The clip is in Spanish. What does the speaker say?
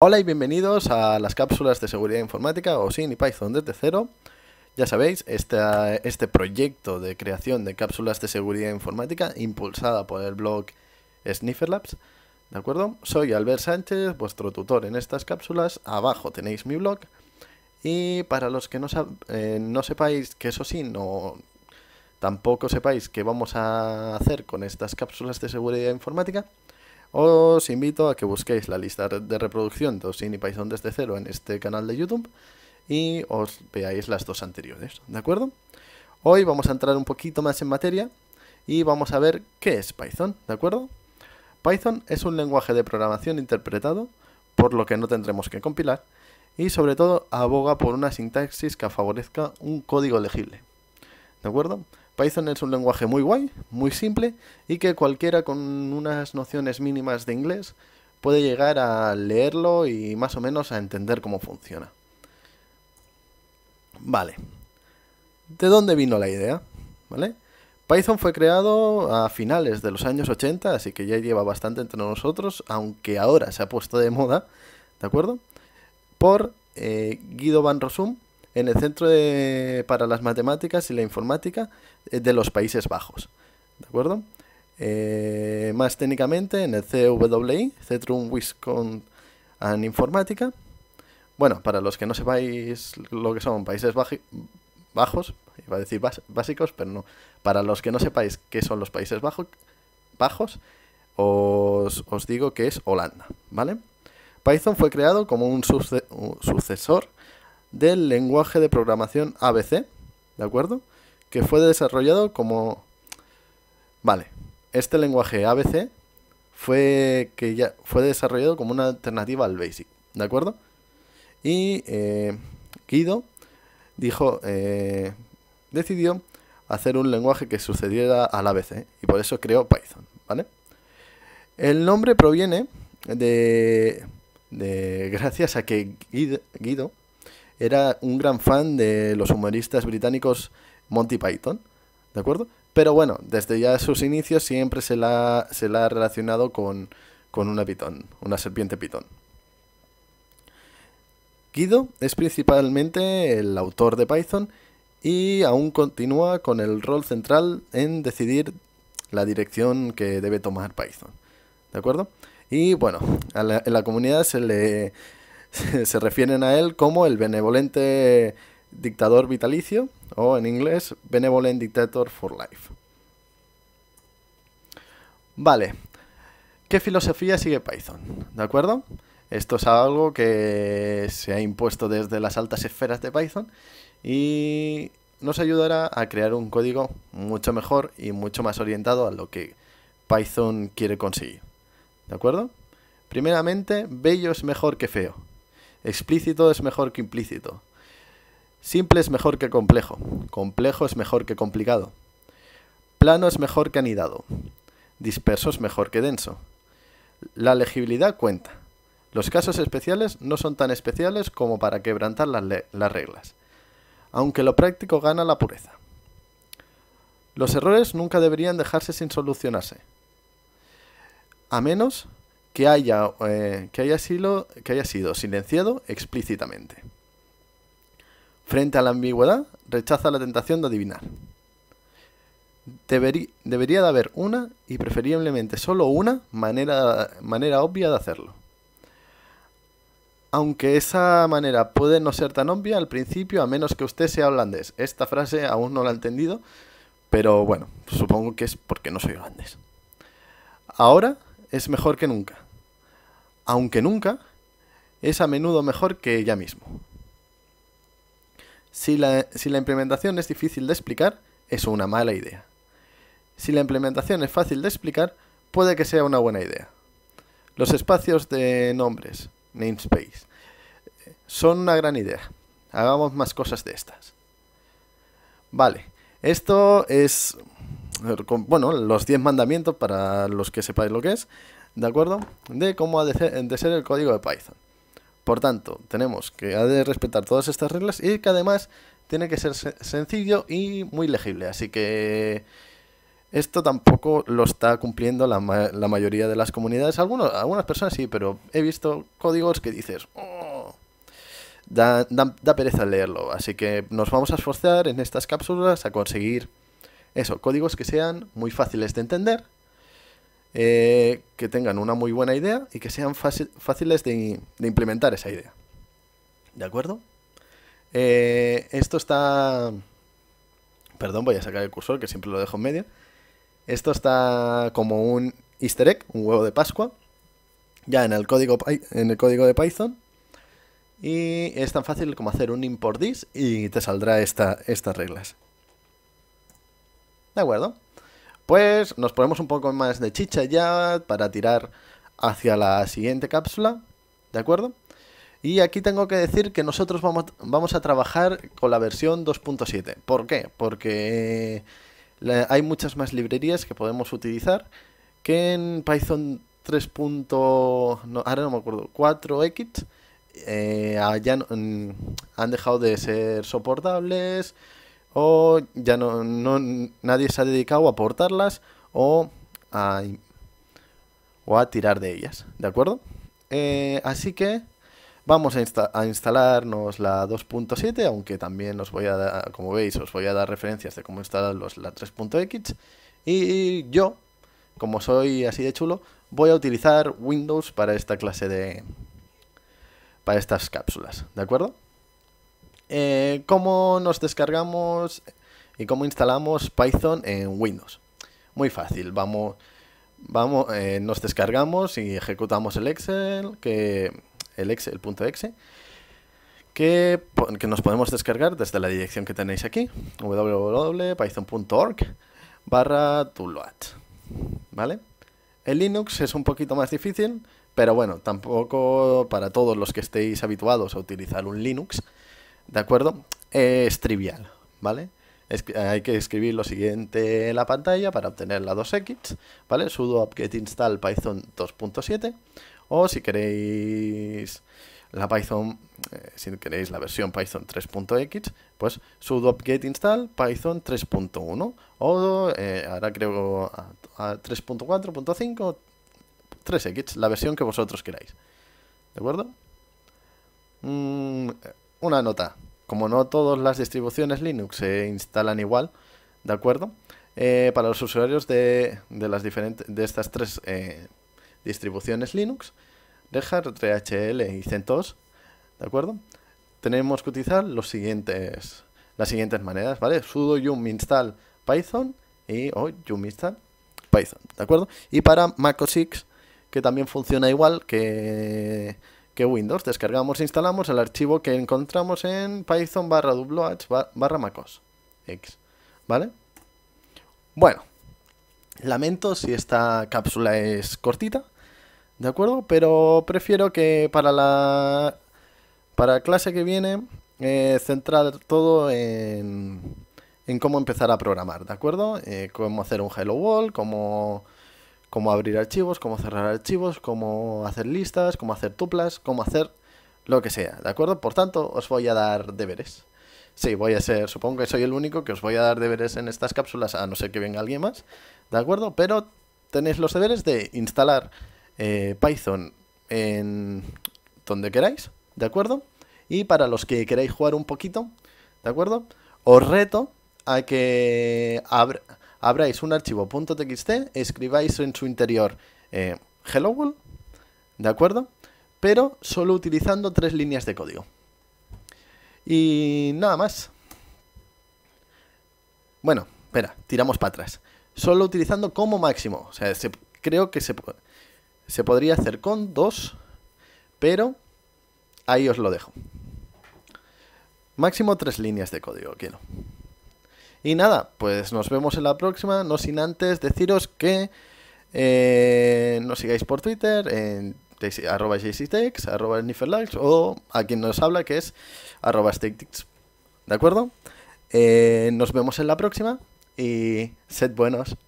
Hola y bienvenidos a las cápsulas de seguridad informática o SIN y Python desde cero. Ya sabéis, este, este proyecto de creación de cápsulas de seguridad informática impulsada por el blog Sniffer ¿De acuerdo? Soy Albert Sánchez, vuestro tutor en estas cápsulas. Abajo tenéis mi blog. Y para los que no, eh, sepáis que eso sí, no, tampoco sepáis qué vamos a hacer con estas cápsulas de seguridad informática, os invito a que busquéis la lista de reproducción de Osin y Python desde cero en este canal de YouTube y os veáis las dos anteriores, ¿de acuerdo? Hoy vamos a entrar un poquito más en materia y vamos a ver qué es Python, ¿de acuerdo? Python es un lenguaje de programación interpretado, por lo que no tendremos que compilar, y sobre todo aboga por una sintaxis que favorezca un código legible. ¿De acuerdo? Python es un lenguaje muy guay, muy simple y que cualquiera con unas nociones mínimas de inglés puede llegar a leerlo y más o menos a entender cómo funciona. Vale. ¿De dónde vino la idea? ¿Vale? Python fue creado a finales de los años 80, así que ya lleva bastante entre nosotros, aunque ahora se ha puesto de moda, ¿de acuerdo? Por eh, Guido Van Rossum, en el Centro para las Matemáticas y la Informática eh, de los Países Bajos. ¿De acuerdo? Eh, más técnicamente en el CWI, Centrum Wisconsin Informática. Bueno, para los que no sepáis lo que son Países Bajos, iba a decir básicos, pero no. Para los que no sepáis qué son los Países Bajos, os, os, digo que es Holanda, ¿vale? Python fue creado como un sucesor del lenguaje de programación ABC, ¿de acuerdo? Que fue desarrollado como... Vale, este lenguaje ABC fue, que ya fue desarrollado como una alternativa al BASIC, ¿de acuerdo? Y eh, Guido dijo, eh, decidió hacer un lenguaje que sucediera al ABC y por eso creó Python, ¿vale? El nombre proviene de, gracias a que Guido era un gran fan de los humoristas británicos Monty Python, ¿de acuerdo? Pero bueno, desde ya sus inicios siempre se la, se la ha relacionado con, una pitón, una serpiente pitón. Guido es principalmente el autor de Python y aún continúa con el rol central en decidir la dirección que debe tomar Python. ¿De acuerdo? Y bueno, en la comunidad se le, se refieren a él como el benevolente dictador vitalicio, o en inglés, benevolent dictator for life. Vale, ¿qué filosofía sigue Python? ¿De acuerdo? Esto es algo que se ha impuesto desde las altas esferas de Python y nos ayudará a crear un código mucho mejor y mucho más orientado a lo que Python quiere conseguir. ¿De acuerdo? Primeramente, bello es mejor que feo. Explícito es mejor que implícito. Simple es mejor que complejo. Complejo es mejor que complicado. Plano es mejor que anidado. Disperso es mejor que denso. La legibilidad cuenta. Los casos especiales no son tan especiales como para quebrantar las, las reglas. Aunque lo práctico gana la pureza. Los errores nunca deberían dejarse sin solucionarse. A menos que haya, eh, que, sido, que haya sido silenciado explícitamente. Frente a la ambigüedad, rechaza la tentación de adivinar. debería de haber una, y preferiblemente solo una, manera, manera obvia de hacerlo. Aunque esa manera puede no ser tan obvia al principio, a menos que usted sea holandés. Esta frase aún no la ha entendido, pero bueno, supongo que es porque no soy holandés. Ahora es mejor que nunca aunque nunca, es a menudo mejor que ella mismo. Si la, si la implementación es difícil de explicar, es una mala idea. Si la implementación es fácil de explicar, puede que sea una buena idea. Los espacios de nombres, namespace, son una gran idea. Hagamos más cosas de estas. Vale, esto es, bueno, los 10 mandamientos para los que sepáis lo que es. ¿de acuerdo? De cómo ha de ser, el código de Python. Por tanto, tenemos que ha de respetar todas estas reglas y que además tiene que ser sencillo y muy legible. Así que esto tampoco lo está cumpliendo la, mayoría de las comunidades. Algunos, algunas personas sí, pero he visto códigos que dices, oh, da, da pereza leerlo. Así que nos vamos a esforzar en estas cápsulas a conseguir eso, códigos que sean muy fáciles de entender eh, que tengan una muy buena idea y que sean fáciles de, implementar esa idea. ¿De acuerdo? Eh, esto está... Perdón, voy a sacar el cursor, que siempre lo dejo en medio. Esto está como un easter egg, un huevo de Pascua, ya en el código, en el código de Python. Y es tan fácil como hacer un import this y te saldrá esta, estas reglas. ¿De acuerdo? Pues nos ponemos un poco más de chicha ya para tirar hacia la siguiente cápsula, ¿de acuerdo? Y aquí tengo que decir que nosotros vamos, a trabajar con la versión 2.7. ¿Por qué? Porque hay muchas más librerías que podemos utilizar que en Python 3. ahora no me acuerdo, 4x eh, ah, mm, han dejado de ser soportables o ya no, nadie se ha dedicado a portarlas o a, tirar de ellas, ¿de acuerdo? Eh, así que vamos a, instalarnos la 2.7, aunque también os voy a dar, como veis, os voy a dar referencias de cómo instalar los, la 3.x y yo, como soy así de chulo, voy a utilizar Windows para esta clase de... para estas cápsulas, ¿de acuerdo? Eh, cómo nos descargamos y cómo instalamos Python en Windows. Muy fácil, vamos, vamos eh, nos descargamos y ejecutamos el Excel, que el punto .exe, que, nos podemos descargar desde la dirección que tenéis aquí, www.python.org barra ¿vale? El Linux es un poquito más difícil, pero bueno, tampoco para todos los que estéis habituados a utilizar un Linux, ¿De acuerdo? Es trivial, ¿vale? hay que escribir lo siguiente en la pantalla para obtener la 2x, ¿vale? sudo apt-get install python 2.7 o si queréis la Python, eh, si queréis la versión Python 3.x, pues sudo apt-get install python 3.1 o eh, ahora creo a, 3.4.5 3x, la versión que vosotros queráis. ¿De acuerdo? Mmm una nota. Como no todas las distribuciones Linux se instalan igual, ¿de acuerdo? Eh, para los usuarios de, de, las diferentes, de estas tres eh, distribuciones Linux, Dejar, 3HL y CentOS, ¿de acuerdo? Tenemos que utilizar los siguientes, las siguientes maneras, ¿vale? sudo yum install python y hoy, oh, yum install python, ¿de acuerdo? Y para Mac X, que también funciona igual que que Windows. Descargamos e instalamos el archivo que encontramos en python barra barra macos. X. ¿Vale? Bueno, lamento si esta cápsula es cortita, ¿de acuerdo? Pero prefiero que para la para clase que viene eh, centrar todo en, en cómo empezar a programar, ¿de acuerdo? Eh, cómo hacer un Hello World, cómo Cómo abrir archivos, cómo cerrar archivos, cómo hacer listas, cómo hacer tuplas, cómo hacer lo que sea, ¿de acuerdo? Por tanto, os voy a dar deberes. Sí, voy a ser, supongo que soy el único que os voy a dar deberes en estas cápsulas, a no ser que venga alguien más, ¿de acuerdo? Pero tenéis los deberes de instalar eh, Python en donde queráis, ¿de acuerdo? Y para los que queráis jugar un poquito, ¿de acuerdo? Os reto a que abra, abráis un archivo .txt, escribáis en su interior eh, hello world, ¿de acuerdo? Pero solo utilizando tres líneas de código. Y nada más. Bueno, espera, tiramos para atrás. Solo utilizando como máximo. O sea, creo que se, se podría hacer con dos, pero ahí os lo dejo. Máximo tres líneas de código quiero. Y nada, pues nos vemos en la próxima, no sin antes deciros que eh, nos sigáis por Twitter, en arroba arroba o a quien nos habla que es arroba ¿De acuerdo? Eh, nos vemos en la próxima y sed buenos.